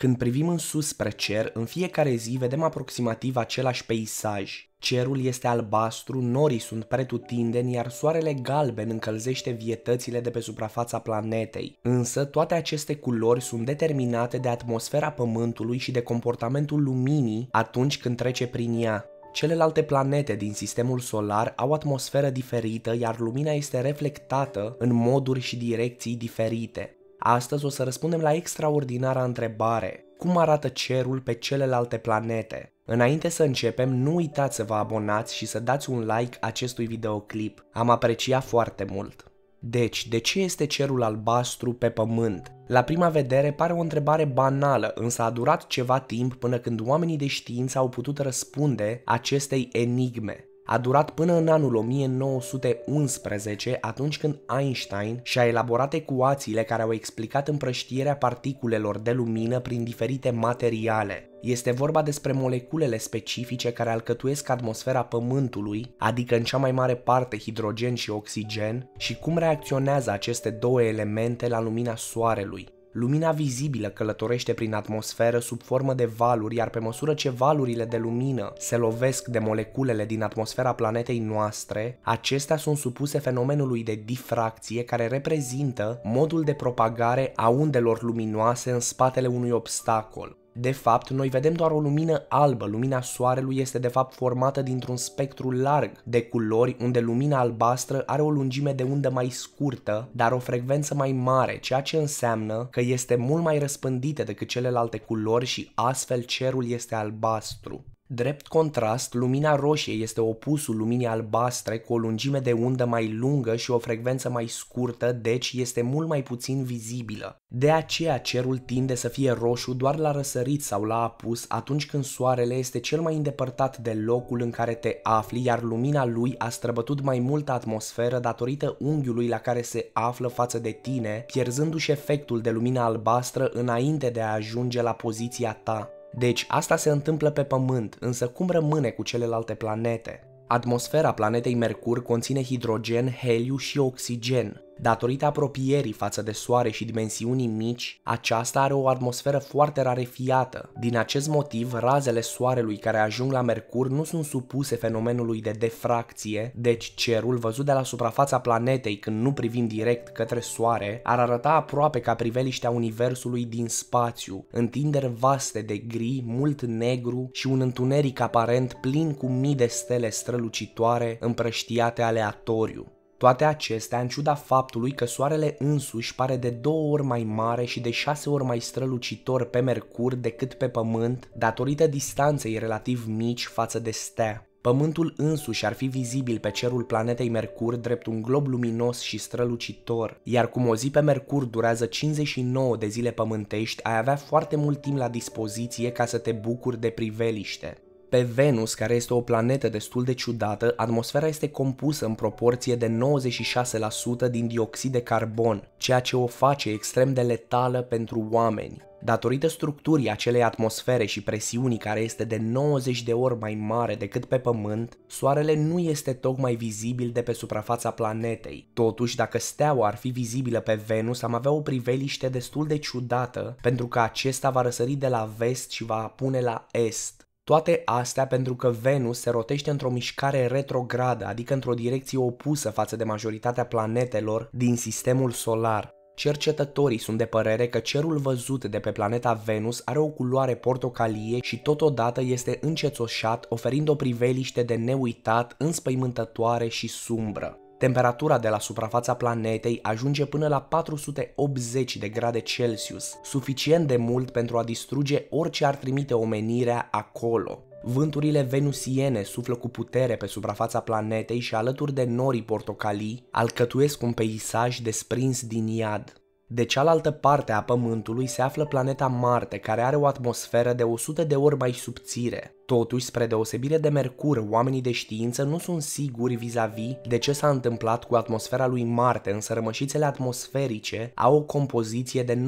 Când privim în sus spre cer, în fiecare zi vedem aproximativ același peisaj. Cerul este albastru, norii sunt pretutindeni, iar soarele galben încălzește vietățile de pe suprafața planetei. Însă, toate aceste culori sunt determinate de atmosfera Pământului și de comportamentul luminii atunci când trece prin ea. Celelalte planete din sistemul solar au atmosferă diferită, iar lumina este reflectată în moduri și direcții diferite. Astăzi o să răspundem la extraordinara întrebare. Cum arată cerul pe celelalte planete? Înainte să începem, nu uitați să vă abonați și să dați un like acestui videoclip. Am apreciat foarte mult. Deci, de ce este cerul albastru pe pământ? La prima vedere pare o întrebare banală, însă a durat ceva timp până când oamenii de știință au putut răspunde acestei enigme a durat până în anul 1911, atunci când Einstein și-a elaborat ecuațiile care au explicat împrăștierea particulelor de lumină prin diferite materiale. Este vorba despre moleculele specifice care alcătuiesc atmosfera Pământului, adică în cea mai mare parte hidrogen și oxigen, și cum reacționează aceste două elemente la lumina Soarelui. Lumina vizibilă călătorește prin atmosferă sub formă de valuri, iar pe măsură ce valurile de lumină se lovesc de moleculele din atmosfera planetei noastre, acestea sunt supuse fenomenului de difracție care reprezintă modul de propagare a undelor luminoase în spatele unui obstacol. De fapt, noi vedem doar o lumină albă. Lumina soarelui este de fapt formată dintr-un spectru larg de culori, unde lumina albastră are o lungime de undă mai scurtă, dar o frecvență mai mare, ceea ce înseamnă că este mult mai răspândită decât celelalte culori și astfel cerul este albastru. Drept contrast, lumina roșie este opusul luminii albastre cu o lungime de undă mai lungă și o frecvență mai scurtă, deci este mult mai puțin vizibilă. De aceea cerul tinde să fie roșu doar la răsărit sau la apus atunci când soarele este cel mai îndepărtat de locul în care te afli, iar lumina lui a străbătut mai multă atmosferă datorită unghiului la care se află față de tine, pierzându-și efectul de lumina albastră înainte de a ajunge la poziția ta. Deci asta se întâmplă pe Pământ, însă cum rămâne cu celelalte planete? Atmosfera planetei Mercur conține hidrogen, heliu și oxigen, Datorită apropierii față de soare și dimensiunii mici, aceasta are o atmosferă foarte rarefiată. Din acest motiv, razele soarelui care ajung la Mercur nu sunt supuse fenomenului de defracție, deci cerul văzut de la suprafața planetei când nu privim direct către soare, ar arăta aproape ca priveliștea universului din spațiu, întinderi vaste de gri, mult negru și un întuneric aparent plin cu mii de stele strălucitoare împrăștiate aleatoriu. Toate acestea, în ciuda faptului că soarele însuși pare de două ori mai mare și de șase ori mai strălucitor pe Mercur decât pe Pământ, datorită distanței relativ mici față de stea. Pământul însuși ar fi vizibil pe cerul planetei Mercur drept un glob luminos și strălucitor, iar cum o zi pe Mercur durează 59 de zile pământești, ai avea foarte mult timp la dispoziție ca să te bucuri de priveliște. Pe Venus, care este o planetă destul de ciudată, atmosfera este compusă în proporție de 96% din dioxid de carbon, ceea ce o face extrem de letală pentru oameni. Datorită structurii acelei atmosfere și presiunii care este de 90 de ori mai mare decât pe Pământ, Soarele nu este tocmai vizibil de pe suprafața planetei. Totuși, dacă steaua ar fi vizibilă pe Venus, am avea o priveliște destul de ciudată, pentru că acesta va răsări de la vest și va pune la est. Toate astea pentru că Venus se rotește într-o mișcare retrogradă, adică într-o direcție opusă față de majoritatea planetelor din sistemul solar. Cercetătorii sunt de părere că cerul văzut de pe planeta Venus are o culoare portocalie și totodată este încețoșat, oferind o priveliște de neuitat, înspăimântătoare și sumbră. Temperatura de la suprafața planetei ajunge până la 480 de grade Celsius, suficient de mult pentru a distruge orice ar trimite omenirea acolo. Vânturile venusiene suflă cu putere pe suprafața planetei și alături de norii portocalii alcătuiesc un peisaj desprins din iad. De cealaltă parte a Pământului se află planeta Marte, care are o atmosferă de 100 de ori mai subțire. Totuși, spre deosebire de Mercur, oamenii de știință nu sunt siguri vis-a-vis de ce s-a întâmplat cu atmosfera lui Marte, însă rămășițele atmosferice au o compoziție de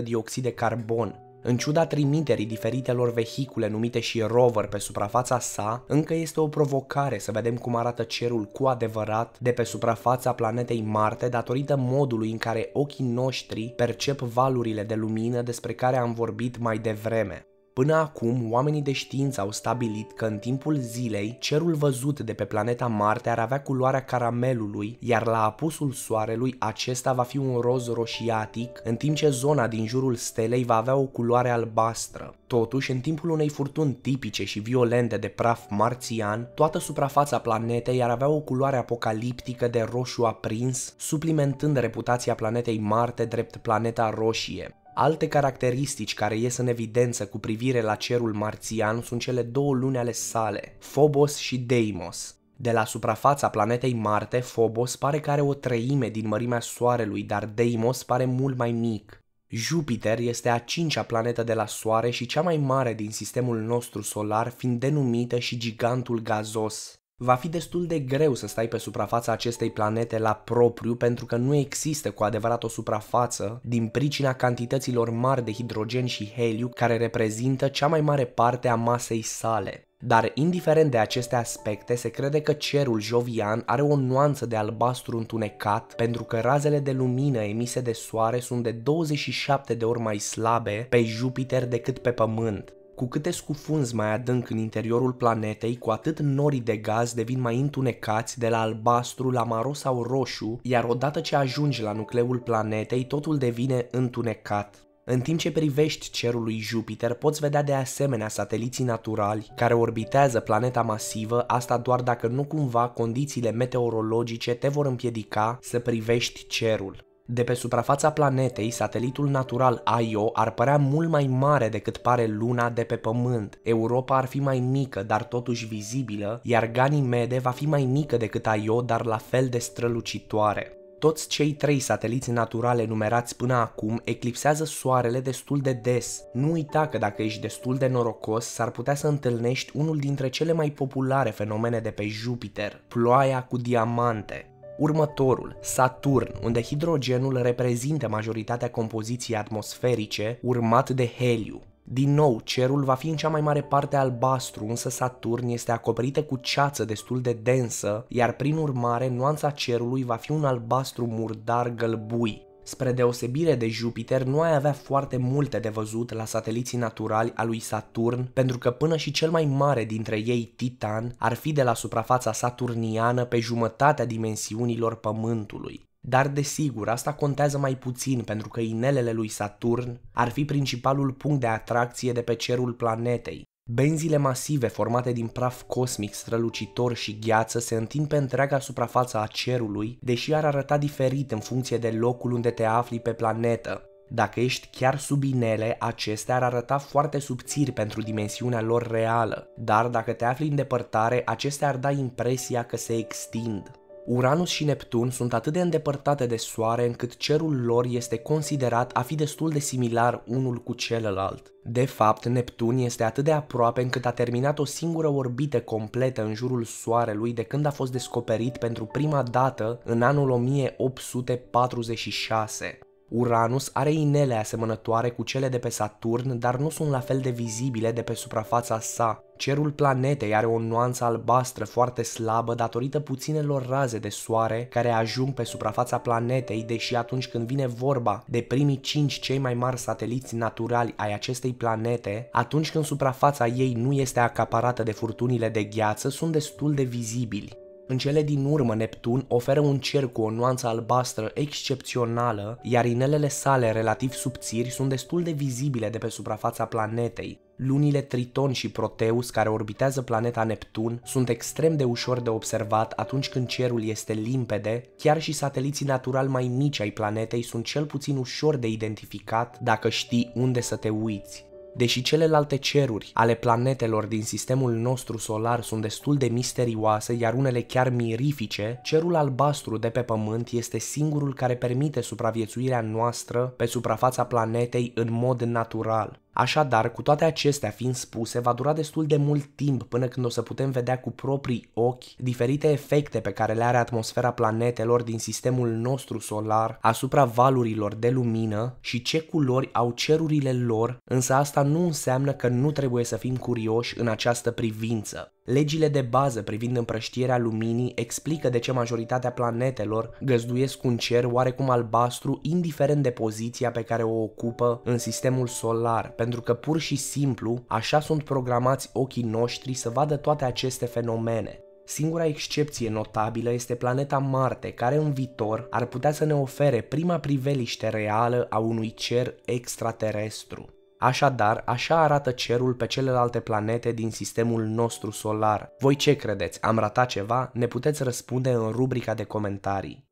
95% dioxid de carbon, în ciuda trimiterii diferitelor vehicule numite și rover pe suprafața sa, încă este o provocare să vedem cum arată cerul cu adevărat de pe suprafața planetei Marte datorită modului în care ochii noștri percep valurile de lumină despre care am vorbit mai devreme. Până acum, oamenii de știință au stabilit că în timpul zilei, cerul văzut de pe planeta Marte ar avea culoarea caramelului, iar la apusul soarelui acesta va fi un roz roșiatic, în timp ce zona din jurul stelei va avea o culoare albastră. Totuși, în timpul unei furtuni tipice și violente de praf marțian, toată suprafața planetei ar avea o culoare apocaliptică de roșu aprins, suplimentând reputația planetei Marte drept planeta roșie. Alte caracteristici care ies în evidență cu privire la cerul marțian sunt cele două luni ale sale, Phobos și Deimos. De la suprafața planetei Marte, Phobos pare că are o treime din mărimea Soarelui, dar Deimos pare mult mai mic. Jupiter este a cincea planetă de la Soare și cea mai mare din sistemul nostru solar, fiind denumită și gigantul gazos va fi destul de greu să stai pe suprafața acestei planete la propriu pentru că nu există cu adevărat o suprafață din pricina cantităților mari de hidrogen și heliu care reprezintă cea mai mare parte a masei sale. Dar indiferent de aceste aspecte, se crede că cerul jovian are o nuanță de albastru întunecat pentru că razele de lumină emise de soare sunt de 27 de ori mai slabe pe Jupiter decât pe Pământ. Cu cât te scufunzi mai adânc în interiorul planetei, cu atât norii de gaz devin mai întunecați de la albastru la maro sau roșu, iar odată ce ajungi la nucleul planetei, totul devine întunecat. În timp ce privești cerul lui Jupiter, poți vedea de asemenea sateliții naturali care orbitează planeta masivă, asta doar dacă nu cumva condițiile meteorologice te vor împiedica să privești cerul. De pe suprafața planetei, satelitul natural Io ar părea mult mai mare decât pare Luna de pe Pământ. Europa ar fi mai mică, dar totuși vizibilă, iar Ganymede va fi mai mică decât Io, dar la fel de strălucitoare toți cei trei sateliți naturale numerați până acum eclipsează Soarele destul de des. Nu uita că dacă ești destul de norocos, s-ar putea să întâlnești unul dintre cele mai populare fenomene de pe Jupiter, ploaia cu diamante. Următorul, Saturn, unde hidrogenul reprezintă majoritatea compoziției atmosferice, urmat de heliu. Din nou, cerul va fi în cea mai mare parte albastru, însă Saturn este acoperită cu ceață destul de densă, iar prin urmare nuanța cerului va fi un albastru murdar gălbui. Spre deosebire de Jupiter, nu ai avea foarte multe de văzut la sateliții naturali a lui Saturn, pentru că până și cel mai mare dintre ei, Titan, ar fi de la suprafața saturniană pe jumătatea dimensiunilor Pământului. Dar desigur, asta contează mai puțin pentru că inelele lui Saturn ar fi principalul punct de atracție de pe cerul planetei, Benzile masive formate din praf cosmic strălucitor și gheață se întind pe întreaga suprafață a cerului, deși ar arăta diferit în funcție de locul unde te afli pe planetă. Dacă ești chiar sub inele, acestea ar arăta foarte subțiri pentru dimensiunea lor reală, dar dacă te afli în depărtare, acestea ar da impresia că se extind. Uranus și Neptun sunt atât de îndepărtate de Soare încât cerul lor este considerat a fi destul de similar unul cu celălalt. De fapt, Neptun este atât de aproape încât a terminat o singură orbită completă în jurul Soarelui de când a fost descoperit pentru prima dată în anul 1846. Uranus are inele asemănătoare cu cele de pe Saturn, dar nu sunt la fel de vizibile de pe suprafața sa. Cerul planetei are o nuanță albastră foarte slabă datorită puținelor raze de soare care ajung pe suprafața planetei, deși atunci când vine vorba de primii 5 cei mai mari sateliți naturali ai acestei planete, atunci când suprafața ei nu este acaparată de furtunile de gheață, sunt destul de vizibili. În cele din urmă, Neptun oferă un cer cu o nuanță albastră excepțională, iar inelele sale relativ subțiri sunt destul de vizibile de pe suprafața planetei. Lunile Triton și Proteus, care orbitează planeta Neptun, sunt extrem de ușor de observat atunci când cerul este limpede, chiar și sateliții natural mai mici ai planetei sunt cel puțin ușor de identificat dacă știi unde să te uiți. Deși celelalte ceruri ale planetelor din sistemul nostru solar sunt destul de misterioase, iar unele chiar mirifice, cerul albastru de pe Pământ este singurul care permite supraviețuirea noastră pe suprafața planetei în mod natural. Așadar, cu toate acestea fiind spuse, va dura destul de mult timp până când o să putem vedea cu proprii ochi diferite efecte pe care le are atmosfera planetelor din sistemul nostru solar asupra valurilor de lumină și ce culori au cerurile lor, însă asta nu înseamnă că nu trebuie să fim curioși în această privință. Legile de bază privind împrăștierea luminii explică de ce majoritatea planetelor găzduiesc un cer oarecum albastru indiferent de poziția pe care o ocupă în sistemul solar, pentru că pur și simplu așa sunt programați ochii noștri să vadă toate aceste fenomene. Singura excepție notabilă este planeta Marte, care în viitor ar putea să ne ofere prima priveliște reală a unui cer extraterestru. Așadar, așa arată cerul pe celelalte planete din sistemul nostru solar. Voi ce credeți? Am ratat ceva? Ne puteți răspunde în rubrica de comentarii.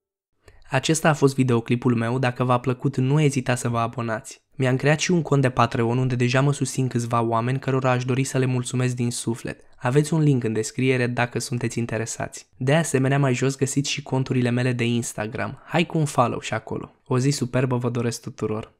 Acesta a fost videoclipul meu, dacă v-a plăcut nu ezita să vă abonați. Mi-am creat și un cont de Patreon unde deja mă susțin câțiva oameni cărora aș dori să le mulțumesc din suflet. Aveți un link în descriere dacă sunteți interesați. De asemenea, mai jos găsiți și conturile mele de Instagram. Hai cu un follow și acolo. O zi superbă vă doresc tuturor!